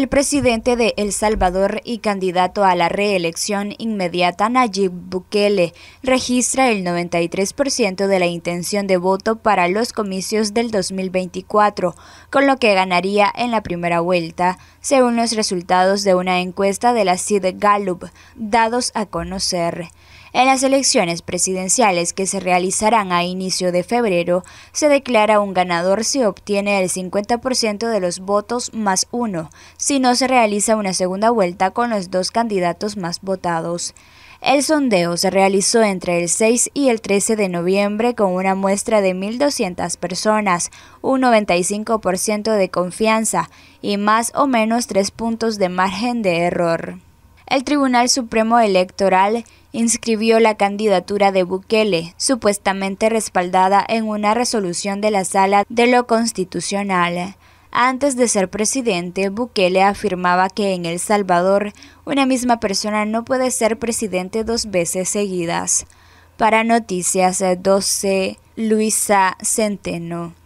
El presidente de El Salvador y candidato a la reelección inmediata Nayib Bukele registra el 93% de la intención de voto para los comicios del 2024, con lo que ganaría en la primera vuelta, según los resultados de una encuesta de la CID Gallup dados a conocer. En las elecciones presidenciales que se realizarán a inicio de febrero, se declara un ganador si obtiene el 50% de los votos más uno, si no se realiza una segunda vuelta con los dos candidatos más votados. El sondeo se realizó entre el 6 y el 13 de noviembre con una muestra de 1.200 personas, un 95% de confianza y más o menos tres puntos de margen de error. El Tribunal Supremo Electoral inscribió la candidatura de Bukele, supuestamente respaldada en una resolución de la Sala de lo Constitucional. Antes de ser presidente, Bukele afirmaba que en El Salvador una misma persona no puede ser presidente dos veces seguidas. Para Noticias 12, Luisa Centeno.